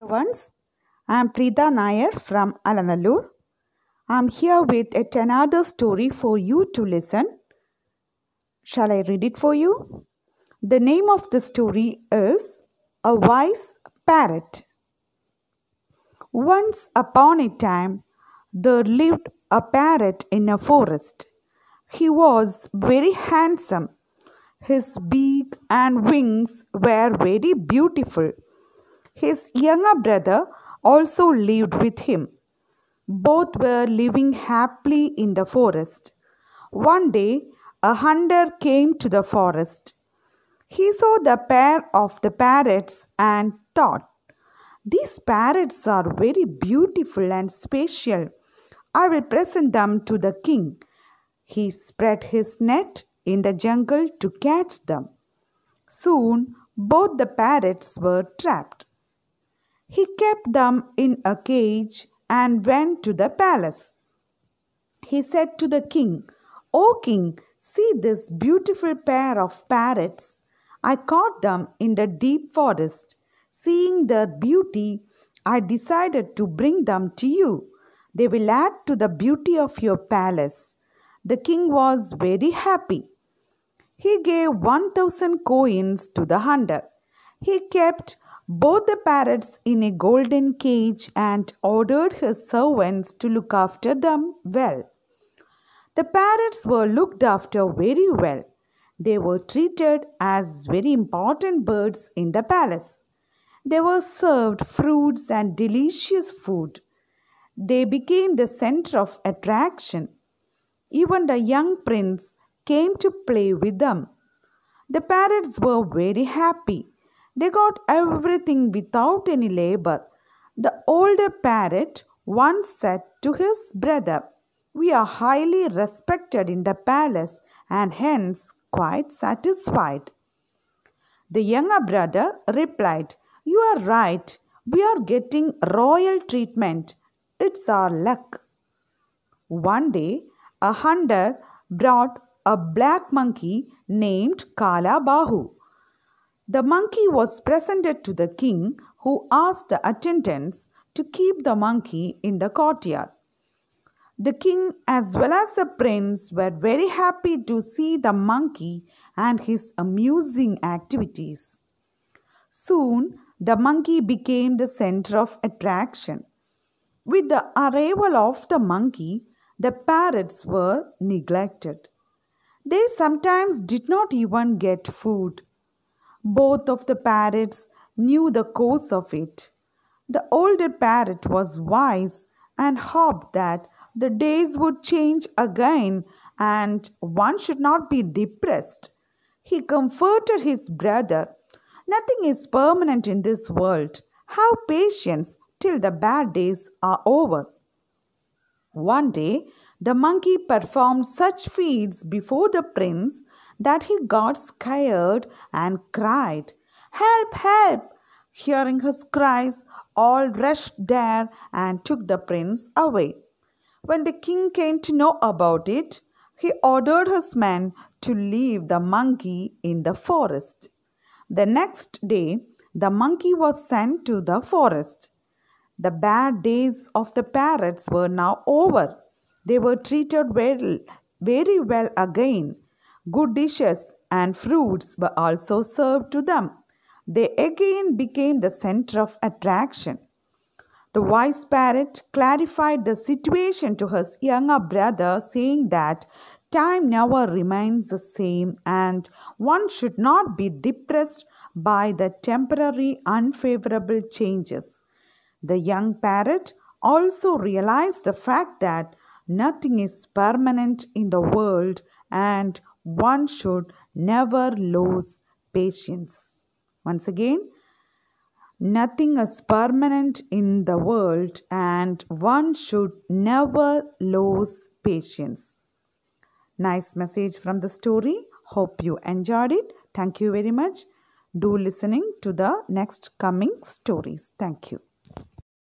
Once, I am Preetha Nair from Alanallur. I am here with yet another story for you to listen. Shall I read it for you? The name of the story is A Wise Parrot. Once upon a time, there lived a parrot in a forest. He was very handsome. His beak and wings were very beautiful. His younger brother also lived with him. Both were living happily in the forest. One day, a hunter came to the forest. He saw the pair of the parrots and thought, These parrots are very beautiful and special. I will present them to the king. He spread his net in the jungle to catch them. Soon, both the parrots were trapped. He kept them in a cage and went to the palace. He said to the king, O king, see this beautiful pair of parrots. I caught them in the deep forest. Seeing their beauty, I decided to bring them to you. They will add to the beauty of your palace. The king was very happy. He gave 1000 coins to the hunter. He kept both the parrots in a golden cage and ordered his servants to look after them well. The parrots were looked after very well. They were treated as very important birds in the palace. They were served fruits and delicious food. They became the center of attraction. Even the young prince came to play with them. The parrots were very happy. They got everything without any labor. The older parrot once said to his brother, We are highly respected in the palace and hence quite satisfied. The younger brother replied, You are right. We are getting royal treatment. It's our luck. One day, a hunter brought a black monkey named Kala Bahu. The monkey was presented to the king, who asked the attendants to keep the monkey in the courtyard. The king, as well as the prince, were very happy to see the monkey and his amusing activities. Soon, the monkey became the center of attraction. With the arrival of the monkey, the parrots were neglected. They sometimes did not even get food. Both of the parrots knew the cause of it. The older parrot was wise and hoped that the days would change again and one should not be depressed. He comforted his brother. Nothing is permanent in this world. Have patience till the bad days are over. One day, the monkey performed such feats before the prince that he got scared and cried, Help, help! Hearing his cries, all rushed there and took the prince away. When the king came to know about it, he ordered his men to leave the monkey in the forest. The next day, the monkey was sent to the forest. The bad days of the parrots were now over. They were treated well, very well again. Good dishes and fruits were also served to them. They again became the center of attraction. The wise parrot clarified the situation to his younger brother, saying that time never remains the same and one should not be depressed by the temporary unfavorable changes. The young parrot also realized the fact that nothing is permanent in the world and one should never lose patience. Once again, nothing is permanent in the world and one should never lose patience. Nice message from the story. Hope you enjoyed it. Thank you very much. Do listening to the next coming stories. Thank you.